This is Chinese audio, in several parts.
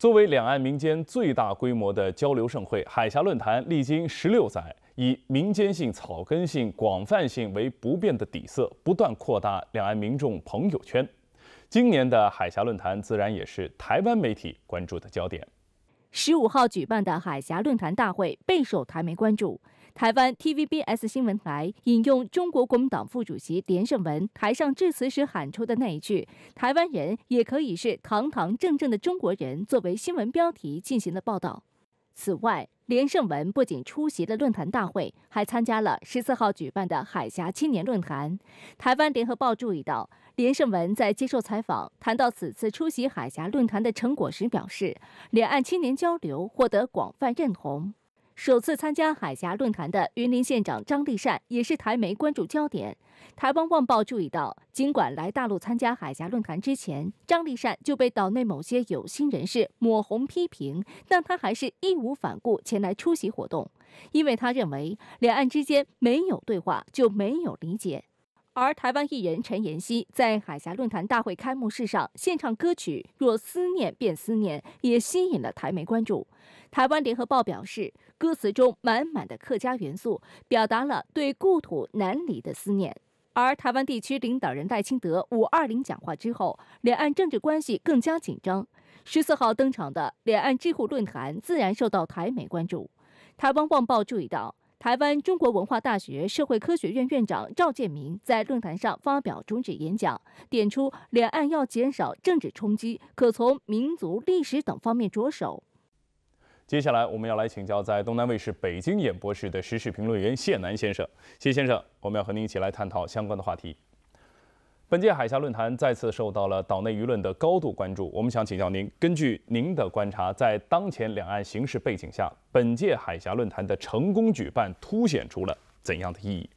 作为两岸民间最大规模的交流盛会，海峡论坛历经十六载，以民间性、草根性、广泛性为不变的底色，不断扩大两岸民众朋友圈。今年的海峡论坛自然也是台湾媒体关注的焦点。十五号举办的海峡论坛大会备受台媒关注。台湾 TVBS 新闻台引用中国国民党副主席连胜文台上致辞时喊出的那一句“台湾人也可以是堂堂正正的中国人”作为新闻标题进行了报道。此外，连胜文不仅出席了论坛大会，还参加了十四号举办的海峡青年论坛。台湾联合报注意到，连胜文在接受采访谈到此次出席海峡论坛的成果时表示，两岸青年交流获得广泛认同。首次参加海峡论坛的云林县长张立善也是台媒关注焦点。台湾《旺报》注意到，尽管来大陆参加海峡论坛之前，张立善就被岛内某些有心人士抹红批评，但他还是义无反顾前来出席活动，因为他认为两岸之间没有对话就没有理解。而台湾艺人陈妍希在海峡论坛大会开幕式上献唱歌曲《若思念便思念》，也吸引了台媒关注。台湾联合报表示，歌词中满满的客家元素，表达了对故土难离的思念。而台湾地区领导人赖清德五二零讲话之后，两岸政治关系更加紧张。十四号登场的两岸智库论坛自然受到台媒关注。台湾旺报注意到。台湾中国文化大学社会科学院院长赵建明在论坛上发表主旨演讲，点出两岸要减少政治冲击，可从民族历史等方面着手。接下来，我们要来请教在东南卫视北京演播室的时事评论员谢楠先生。谢先生，我们要和您一起来探讨相关的话题。本届海峡论坛再次受到了岛内舆论的高度关注。我们想请教您，根据您的观察，在当前两岸形势背景下，本届海峡论坛的成功举办凸显出了怎样的意义？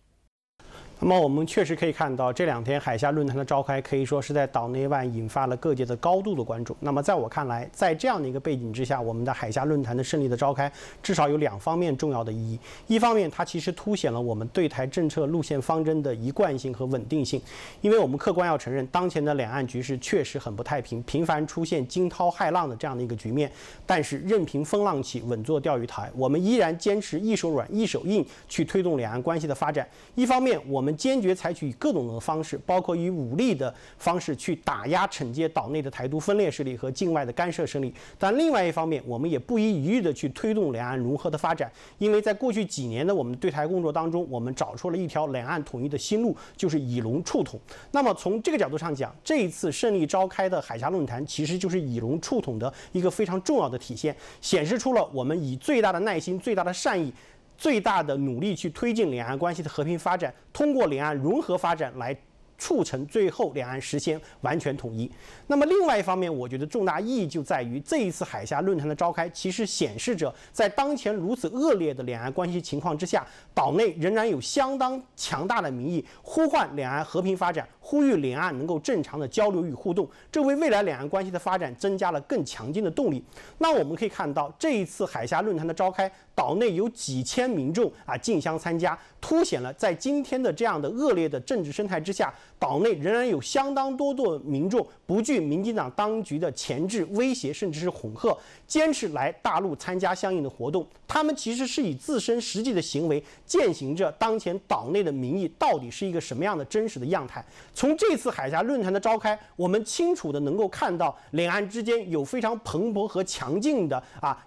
那么我们确实可以看到，这两天海峡论坛的召开可以说是在岛内外引发了各界的高度的关注。那么在我看来，在这样的一个背景之下，我们的海峡论坛的胜利的召开，至少有两方面重要的意义。一方面，它其实凸显了我们对台政策路线方针的一贯性和稳定性。因为我们客观要承认，当前的两岸局势确实很不太平，频繁出现惊涛骇浪的这样的一个局面。但是任凭风浪起，稳坐钓鱼台，我们依然坚持一手软一手硬去推动两岸关系的发展。一方面，我们。坚决采取以各种的方式，包括以武力的方式去打压、惩戒岛内的台独分裂势力和境外的干涉势力。但另外一方面，我们也不遗余力的去推动两岸融合的发展。因为在过去几年的我们对台工作当中，我们找出了一条两岸统一的新路，就是以龙触统。那么从这个角度上讲，这一次胜利召开的海峡论坛，其实就是以龙触统的一个非常重要的体现，显示出了我们以最大的耐心、最大的善意。最大的努力去推进两岸关系的和平发展，通过两岸融合发展来促成最后两岸实现完全统一。那么，另外一方面，我觉得重大意义就在于这一次海峡论坛的召开，其实显示着在当前如此恶劣的两岸关系情况之下，岛内仍然有相当强大的民意呼唤两岸和平发展。呼吁两岸能够正常的交流与互动，这为未来两岸关系的发展增加了更强劲的动力。那我们可以看到，这一次海峡论坛的召开，岛内有几千民众啊竞相参加，凸显了在今天的这样的恶劣的政治生态之下，岛内仍然有相当多座民众不惧民进党当局的钳制、威胁，甚至是恐吓，坚持来大陆参加相应的活动。他们其实是以自身实际的行为践行着当前岛内的民意到底是一个什么样的真实的样态。从这次海峡论坛的召开，我们清楚的能够看到，两岸之间有非常蓬勃和强劲的啊，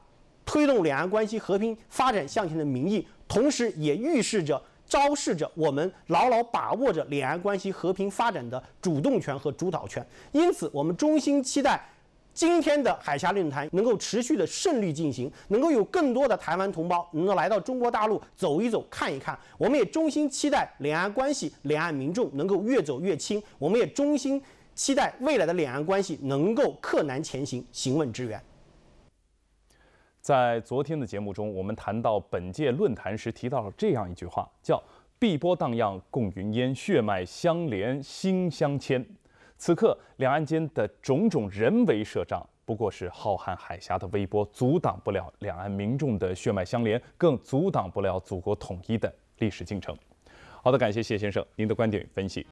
推动两岸关系和平发展向前的民意，同时也预示着昭示着我们牢牢把握着两岸关系和平发展的主动权和主导权，因此，我们衷心期待。今天的海峡论坛能够持续的顺利进行，能够有更多的台湾同胞能够来到中国大陆走一走、看一看，我们也衷心期待两岸关系、两岸民众能够越走越亲。我们也衷心期待未来的两岸关系能够克难前行、行稳致远。在昨天的节目中，我们谈到本届论坛时提到了这样一句话，叫“碧波荡漾共云烟，血脉相连心相牵”。此刻，两岸间的种种人为设障，不过是浩瀚海峡的微波，阻挡不了两岸民众的血脉相连，更阻挡不了祖国统一的历史进程。好的，感谢谢先生您的观点与分析。